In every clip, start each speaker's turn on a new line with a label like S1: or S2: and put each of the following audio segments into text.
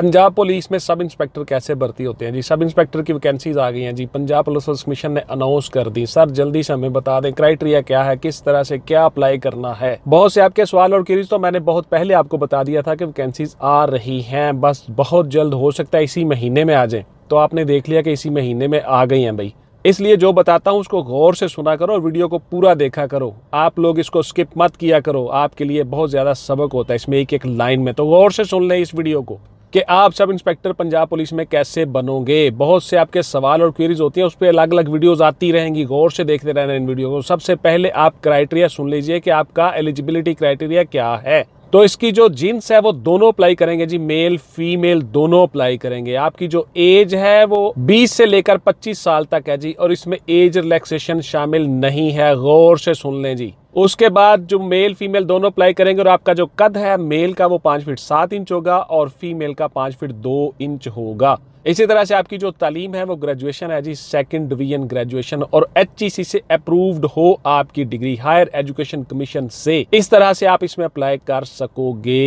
S1: Punjab police में sub inspector कैसे भर्ती होते हैं जी सब इंस्पेक्टर की वैकेंसीज आ गई हैं जी पंजाब पुलिस कमीशन ने अनाउंस कर दी सर जल्दी से हमें बता दें क्राइटेरिया क्या है किस तरह से क्या अप्लाई करना है बहुत से आपके सवाल और क्यूरीज तो मैंने बहुत पहले आपको बता दिया था कि वैकेंसीज आ रही है बस बहुत जल्द हो सकता है इसी महीने में आ जाए तो आपने देख लिया कि इसी महीने में आ गई हैं भाई इसलिए जो बताता हूँ उसको गौर से सुना करो और वीडियो को पूरा देखा करो आप लोग इसको स्किप मत किया करो आपके लिए बहुत ज़्यादा सबक होता है इसमें एक एक लाइन में तो गौर से सुन लें इस वीडियो को कि आप सब इंस्पेक्टर पंजाब पुलिस में कैसे बनोगे बहुत से आपके सवाल और क्वेरीज होती हैं उस पर अलग अलग वीडियोज़ आती रहेंगी गौर से देखते रहना इन वीडियो को सबसे पहले आप क्राइटेरिया सुन लीजिए कि आपका एलिजिबिलिटी क्राइटेरिया क्या है तो इसकी जो जीन्स है वो दोनों अप्लाई करेंगे जी मेल फीमेल दोनों अप्लाई करेंगे आपकी जो एज है वो 20 से लेकर 25 साल तक है जी और इसमें एज रिलैक्सेशन शामिल नहीं है गौर से सुन लें जी उसके बाद जो मेल फीमेल दोनों अप्लाई करेंगे और आपका जो कद है मेल का वो पाँच फीट सात इंच होगा और फीमेल का पाँच फीट दो इंच होगा इसी तरह से आपकी जो तालीम है वो ग्रेजुएशन है जी सेकंड डिवीजन ग्रेजुएशन और एच e से अप्रूव्ड हो आपकी डिग्री हायर एजुकेशन कमीशन से इस तरह से आप इसमें अप्लाई कर सकोगे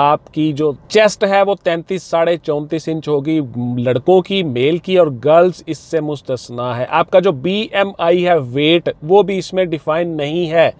S1: आपकी जो चेस्ट है वो तैंतीस साढ़े चौंतीस इंच होगी लड़कों की मेल की और गर्ल्स इससे मुस्तना है आपका जो बी है वेट वो भी इसमें डिफाइन नहीं है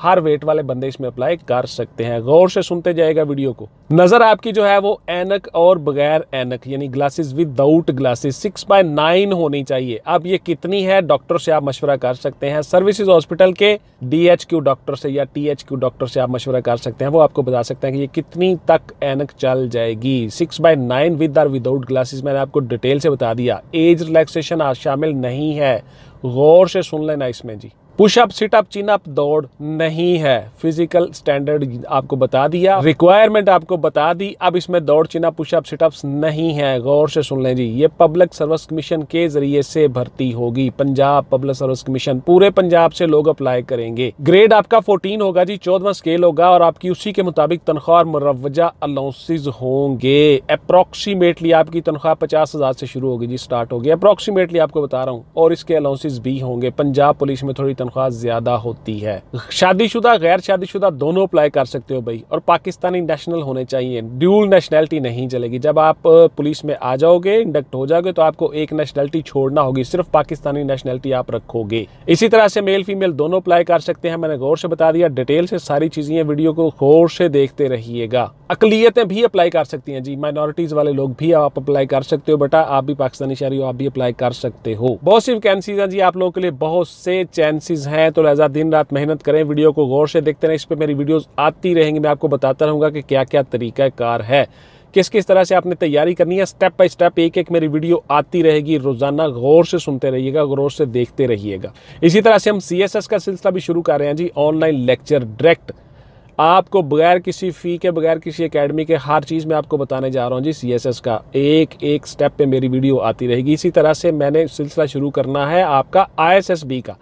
S1: हर वेट वाले बंदे इसमें अप्लाई कर सकते हैं गौर से सुनते जाएगा वीडियो को नज़र आपकी जो है वो एनक और बगैर एनक यानी glasses without glasses six by nine होनी चाहिए अब ये कितनी है डॉक्टर से आप मशवरा कर सकते हैं सर्विसेज हॉस्पिटल के डीएचक्यू डॉक्टर से या टीएचक्यू डॉक्टर से आप मशवरा कर सकते हैं वो आपको बता सकते हैं कि ये कितनी तक एनक चल जाएगी six by nine with or without glasses मैंने आपको डिटेल से बता दिया एज रिलैक्सेशन शामिल नहीं है गौर से सुन लेना इसमें जी पुशअप सिटअप चिनअप दौड़ नहीं है फिजिकल स्टैंडर्ड आपको बता दिया रिक्वायरमेंट आपको बता दी अब इसमें दौड़ चिनअप पुशअप सिटअप्स नहीं है गौर से सुन लें जी ये पब्लिक सर्विस कमीशन के जरिए से भर्ती होगी पंजाब पब्लिक सर्विस कमीशन पूरे पंजाब से लोग अप्लाई करेंगे ग्रेड आपका फोर्टीन होगा जी चौदवा स्केल होगा और आपकी उसी के मुताबिक तनख्वाह और मुरवजा अलाउंसिस होंगे अप्रोक्सीमेटली आपकी तनख्वाह पचास हजार से शुरू होगी जी स्टार्ट होगी अप्रोक्सीमेटली आपको बता रहा हूँ और इसके अलाउंसिस भी होंगे पंजाब पुलिस में थोड़ी तनख्वाह ज़्यादा होती है शादीशुदा गैर शादीशुदा दोनों अप्लाई कर सकते हो भाई और पाकिस्तानी नेशनल होने चाहिए ड्यूल नेशनैलिटी नहीं चलेगी जब आप पुलिस में आ जाओगे इंडक्ट हो जाओगे तो आपको एक नेशनैलिटी छोड़ना होगी सिर्फ पाकिस्तानी नेशनैलिटी आप रखोगे इसी तरह से मेल फीमेल दोनों अप्लाई कर सकते हैं मैंने गौर से बता दिया डिटेल से सारी चीज़ें वीडियो को गौर से देखते रहिएगा अकलीतें भी अप्लाई कर सकती हैं जी माइनॉरिटीज़ वाले लोग भी आप अप्लाई कर सकते हो बेटा आप भी पाकिस्तानी शहरी हो आप भी अप्लाई कर सकते हो बहुत सी वैकेंसीज हैं जी आप लोगों के लिए बहुत से चांसेस हैं तो लहजा दिन रात मेहनत करें वीडियो को गौर से देखते रहें इस पर मेरी वीडियोज़ आती रहेंगी मैं आपको बताता रहूँगा कि क्या क्या तरीक़ाकार है किस किस तरह से आपने तैयारी करनी है स्टेप बाय स्टेप एक एक मेरी वीडियो आती रहेगी रोजाना गौर से सुनते रहिएगा गौर से देखते रहिएगा इसी तरह से हम सी का सिलसिला भी शुरू कर रहे हैं जी ऑनलाइन लेक्चर डायरेक्ट आपको बगैर किसी फ़ी के बगैर किसी एकेडमी के हर चीज़ मैं आपको बताने जा रहा हूँ जी सीएसएस का एक एक स्टेप पे मेरी वीडियो आती रहेगी इसी तरह से मैंने सिलसिला शुरू करना है आपका आईएसएसबी का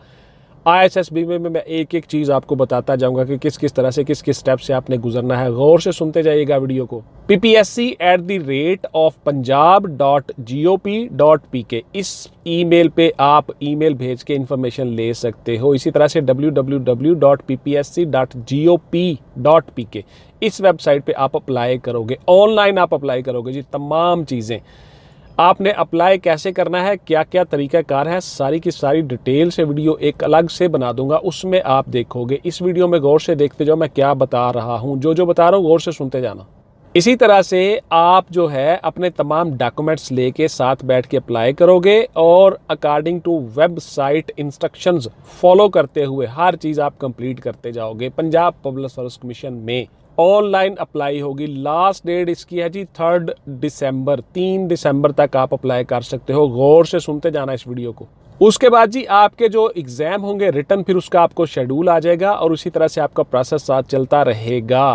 S1: आईएसएसबी में मैं एक एक चीज़ आपको बताता जाऊंगा कि किस किस तरह से किस किस स्टेप से आपने गुजरना है गौर से सुनते जाइएगा वीडियो को PPSC at the rate of Punjab dot G O P dot P K इस ईमेल पे आप ईमेल भेज के इन्फॉर्मेशन ले सकते हो इसी तरह से W W W dot P P S C dot G O P dot P K इस वेबसाइट पे आप अप्लाई करोगे ऑनलाइन आप अप्लाई करोगे जी तमाम चीज़ें आपने अप्लाई कैसे करना है क्या क्या तरीक़ाकार है सारी की सारी डिटेल से वीडियो एक अलग से बना दूंगा उसमें आप देखोगे इस वीडियो में गौर से देखते जाओ मैं क्या बता रहा हूँ जो जो बता रहा हूँ गौर से सुनते जाना इसी तरह से आप जो है अपने तमाम डॉक्यूमेंट्स लेके साथ बैठ के अप्लाई करोगे और according to website instructions follow करते हुए हर चीज़ आप कंप्लीट करते जाओगे पंजाब पब्लिक सर्विस कमीशन में ऑनलाइन अप्लाई होगी लास्ट डेट इसकी है जी थर्ड दिसंबर तीन दिसंबर तक आप अप्लाई कर सकते हो गौर से सुनते जाना इस वीडियो को उसके बाद जी आपके जो एग्ज़ाम होंगे रिटर्न फिर उसका आपको शेड्यूल आ जाएगा और उसी तरह से आपका प्रोसेस साथ चलता रहेगा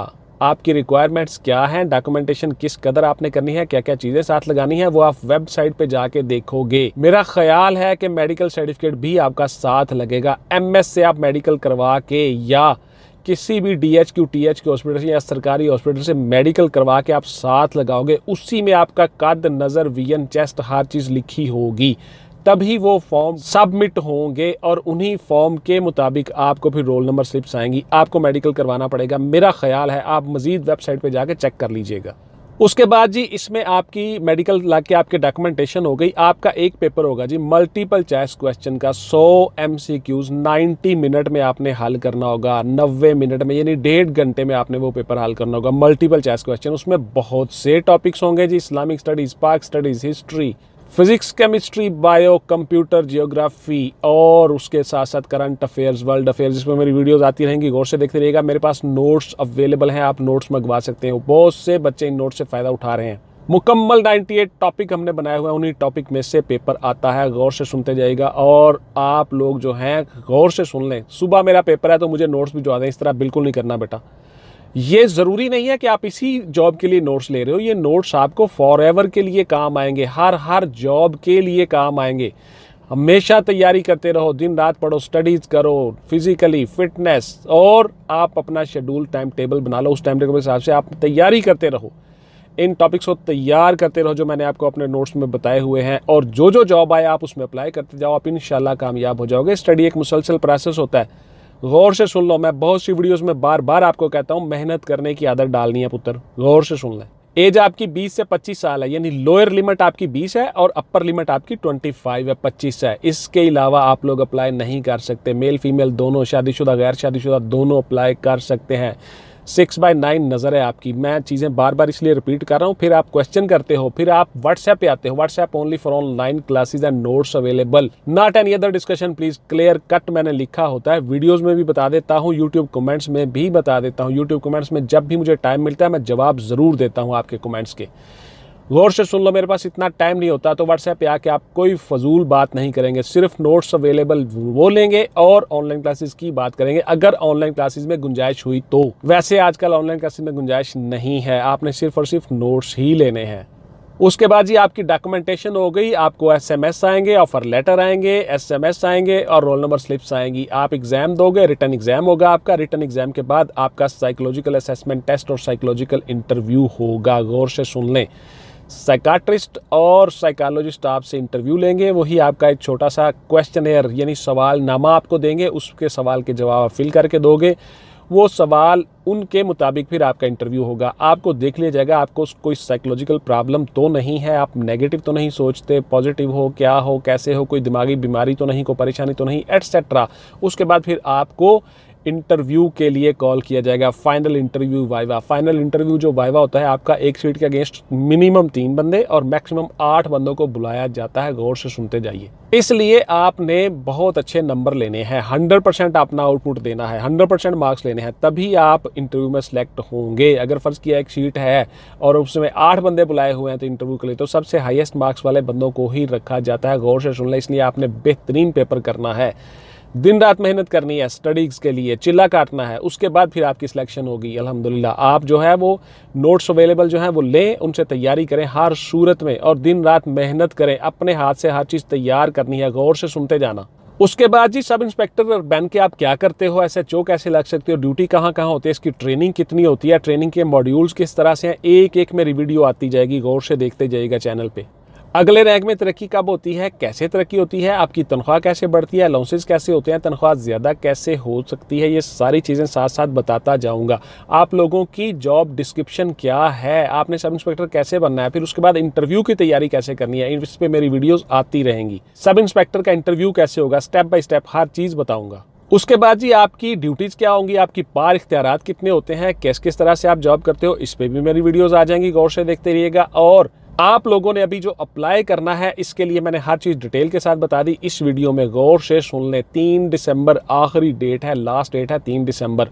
S1: आपकी रिक्वायरमेंट्स क्या हैं डॉक्यूमेंटेशन किस कदर आपने करनी है क्या क्या चीज़ें साथ लगानी है वो आप वेबसाइट पे जाके देखोगे मेरा ख्याल है कि मेडिकल सर्टिफिकेट भी आपका साथ लगेगा एमएस से आप मेडिकल करवा के या किसी भी D H Q T H के हॉस्पिटल से या सरकारी हॉस्पिटल से मेडिकल करवा के आप साथ लगाओगे उसी में आपका कद नज़र एन चेस्ट हर चीज़ लिखी होगी तभी वो फॉर्म सबमिट होंगे और उन्हीं फॉर्म के मुताबिक आपको फिर रोल नंबर स्लिप्स आएंगी आपको मेडिकल करवाना पड़ेगा मेरा ख्याल है आप मज़ीद वेबसाइट पर जाकर चेक कर लीजिएगा उसके बाद जी इसमें आपकी मेडिकल ला के आपकी डॉक्यूमेंटेशन हो गई आपका एक पेपर होगा जी मल्टीपल चॉइस क्वेश्चन का 100 एम सी क्यूज मिनट में आपने हल करना होगा 90 मिनट में यानी डेढ़ घंटे में आपने वो पेपर हल करना होगा मल्टीपल चॉइस क्वेश्चन उसमें बहुत से टॉपिक्स होंगे जी Islamic studies Pak studies history physics chemistry bio computer geography और उसके साथ साथ करंट अफेयर्स वर्ल्ड अफेयर्स जिसमें मेरी वीडियोस आती रहेंगी गौर से देखते रहिएगा मेरे पास नोट्स अवेलेबल हैं आप नोट्स मंगवा सकते हो बहुत से बच्चे इन नोट्स से फ़ायदा उठा रहे हैं मुकम्मल 98 टॉपिक हमने बनाए हुए हैं उन्हीं टॉपिक में से पेपर आता है गौर से सुनते जाइएगा और आप लोग जो हैं गौर से सुन लें सुबह मेरा पेपर है तो मुझे नोट्स भी जो आते हैं इस तरह बिल्कुल नहीं करना बेटा ये ज़रूरी नहीं है कि आप इसी जॉब के लिए नोट्स ले रहे हो ये नोट्स आपको फॉर एवर के लिए काम आएंगे हर हर जॉब के लिए काम आएंगे हमेशा तैयारी करते रहो दिन रात पढ़ो स्टडीज़ करो फिज़िकली फिटनेस और आप अपना शेड्यूल टाइम टेबल बना लो उस टाइम टेबल के हिसाब से आप तैयारी करते रहो इन टॉपिक्स को तैयार करते रहो जो मैंने आपको अपने नोट्स में बताए हुए हैं और जो जो जॉब आए आप उसमें अप्लाई करते जाओ आप इन कामयाब हो जाओगे स्टडी एक मुसलसल प्रोसेस होता है गौर से सुन लो मैं बहुत सी वीडियोस में बार बार आपको कहता हूँ मेहनत करने की आदत डालनी है पुत्र गौर से सुन लें एज आपकी 20 से 25 साल है यानी लोअर लिमिट आपकी 20 है और अपर लिमिट आपकी 25 है 25 है इसके अलावा आप लोग अप्लाई नहीं कर सकते मेल फीमेल दोनों शादीशुदा गैर शादीशुदा दोनों अप्लाई कर सकते हैं सिक्स बाय नाइन नज़र है आपकी मैं चीज़ें बार बार इसलिए रिपीट कर रहा हूँ फिर आप क्वेश्चन करते हो फिर आप व्हाट्सएप पे आते हो WhatsApp only for online classes and notes available not any other discussion please clear cut मैंने लिखा होता है वीडियोज़ में भी बता देता हूँ यूट्यूब कमेंट्स में भी बता देता हूँ यूट्यूब कमेंट्स में जब भी मुझे टाइम मिलता है मैं जवाब ज़रूर देता हूँ आपके कमेंट्स के गौर से सुन लो मेरे पास इतना टाइम नहीं होता तो व्हाट्सएप पे आके आप कोई फजूल बात नहीं करेंगे सिर्फ नोट्स अवेलेबल वो लेंगे और ऑनलाइन क्लासेस की बात करेंगे अगर ऑनलाइन क्लासेस में गुंजाइश हुई तो वैसे आजकल ऑनलाइन क्लासेस में गुंजाइश नहीं है आपने सिर्फ और सिर्फ नोट्स ही लेने हैं उसके बाद जी आपकी डॉक्यूमेंटेशन हो गई आपको एसएमएस आएंगे ऑफर लेटर आएंगे एसएमएस आएंगे और रोल नंबर स्लिप्स आएंगी आप एग्जाम दोगे रिटर्न एग्जाम होगा आपका रिटर्न एग्जाम के बाद आपका साइकोलॉजिकल असेसमेंट टेस्ट और साइकोलॉजिकल इंटरव्यू होगा गौर से सुन लें साइकाट्रिस्ट और साइकोलॉजिस्ट आपसे इंटरव्यू लेंगे वही आपका एक छोटा सा क्वेश्चन यानी सवाल नामा आपको देंगे उसके सवाल के जवाब आप फिल करके दोगे वो सवाल उनके मुताबिक फिर आपका इंटरव्यू होगा आपको देख लिया जाएगा आपको कोई साइकोलॉजिकल प्रॉब्लम तो नहीं है आप नेगेटिव तो नहीं सोचते पॉजिटिव हो क्या हो कैसे हो कोई दिमागी बीमारी तो नहीं कोई परेशानी तो नहीं एट्सेट्रा उसके बाद फिर आपको इंटरव्यू के लिए कॉल किया जाएगा final interview viva final interview जो वाइवा होता है आपका एक सीट के अगेंस्ट मिनिमम तीन बंदे और मैक्सिमम आठ बंदों को बुलाया जाता है गौर से सुनते जाइए इसलिए आपने बहुत अच्छे नंबर लेने हैं हंड्रेड परसेंट अपना आउटपुट देना है हंड्रेड परसेंट मार्क्स लेने हैं तभी आप इंटरव्यू में सेलेक्ट होंगे अगर फर्ज किया एक सीट है और उसमें आठ बंदे बुलाए हुए हैं तो इंटरव्यू के लिए तो सबसे हाइएस्ट मार्क्स वाले बंदों को ही रखा जाता है गौर से सुन लें इसलिए आपने बेहतरीन पेपर करना है दिन रात मेहनत करनी है स्टडीज़ के लिए चिल्ला काटना है उसके बाद फिर आपकी सिलेक्शन होगी अल्हम्दुलिल्लाह आप जो है वो नोट्स अवेलेबल जो है वो लें उनसे तैयारी करें हर सूरत में और दिन रात मेहनत करें अपने हाथ से हर चीज़ तैयार करनी है गौर से सुनते जाना उसके बाद जी सब इंस्पेक्टर बन के आप क्या करते हो ऐसे चो कैसे लग सकते हो ड्यूटी कहाँ कहाँ होती है इसकी ट्रेनिंग कितनी होती है ट्रेनिंग के मॉड्यूल्स किस तरह से हैं एक एक मेरी वीडियो आती जाएगी गौर से देखते जाइएगा चैनल पर अगले रैंक में तरक्की कब होती है कैसे तरक्की होती है आपकी तनख्वाह कैसे बढ़ती है अलाउंसेज कैसे होते हैं तनख्वाह ज़्यादा कैसे हो सकती है ये सारी चीज़ें साथ साथ बताता जाऊंगा आप लोगों की जॉब डिस्क्रिप्शन क्या है आपने सब इंस्पेक्टर कैसे बनना है फिर उसके बाद इंटरव्यू की तैयारी कैसे करनी है इस पर मेरी वीडियोज़ आती रहेंगी सब इंस्पेक्टर का इंटरव्यू कैसे होगा स्टेप बाई स्टेप हर चीज़ बताऊँगा उसके बाद जी आपकी ड्यूटीज़ क्या होंगी आपकी पार इख्तियार कितने होते हैं किस किस तरह से आप जॉब करते हो इस पर भी मेरी वीडियोज़ आ जाएंगी गौर से देखते रहिएगा और आप लोगों ने अभी जो अप्लाई करना है इसके लिए मैंने हर चीज़ डिटेल के साथ बता दी इस वीडियो में गौर से सुन लें तीन दिसंबर आखिरी डेट है लास्ट डेट है तीन दिसंबर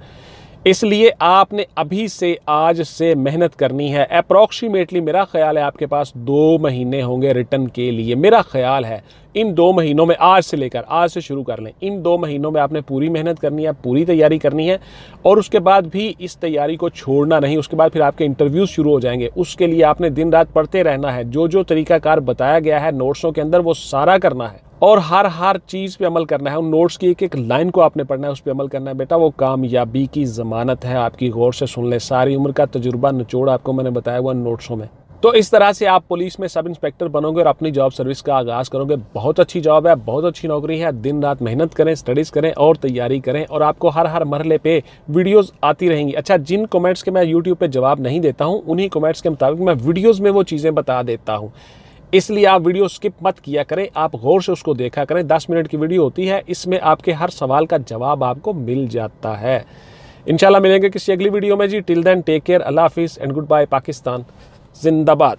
S1: इसलिए आपने अभी से आज से मेहनत करनी है अप्रोक्सीमेटली मेरा ख्याल है आपके पास दो महीने होंगे रिटर्न के लिए मेरा ख्याल है इन दो महीनों में आज से लेकर आज से शुरू कर लें इन दो महीनों में आपने पूरी मेहनत करनी है पूरी तैयारी करनी है और उसके बाद भी इस तैयारी को छोड़ना नहीं उसके बाद फिर आपके इंटरव्यूज़ शुरू हो जाएंगे उसके लिए आपने दिन रात पढ़ते रहना है जो जो तरीकाकार बताया गया है नोट्सों के अंदर वो सारा करना है और हर हर चीज़ पे अमल करना है उन नोट्स की एक एक लाइन को आपने पढ़ना है उस पर अमल करना है बेटा वो कामयाबी की ज़मानत है आपकी गौर से सुन लें सारी उम्र का तजुर्बा निचोड़ आपको मैंने बताया हुआ नोट्सों में तो इस तरह से आप पुलिस में सब इंस्पेक्टर बनोगे और अपनी जॉब सर्विस का आगाज़ करोगे बहुत अच्छी जॉब है बहुत अच्छी नौकरी है दिन रात मेहनत करें स्टडीज़ करें और तैयारी करें और आपको हर हर मरले पे वीडियोस आती रहेंगी अच्छा जिन कमेंट्स के मैं यूट्यूब पे जवाब नहीं देता हूँ उन्हीं कमेंट्स के मुताबिक मैं वीडियोज़ में वो चीज़ें बता देता हूँ इसलिए आप वीडियो स्किप मत किया करें आप गौर से उसको देखा करें दस मिनट की वीडियो होती है इसमें आपके हर सवाल का जवाब आपको मिल जाता है इंशाल्लाह मिलेंगे किसी अगली वीडियो में जी टिल देन टेक केयर अल्लाह हाफिज़ एंड गुड बाय पाकिस्तान जिंदाबाद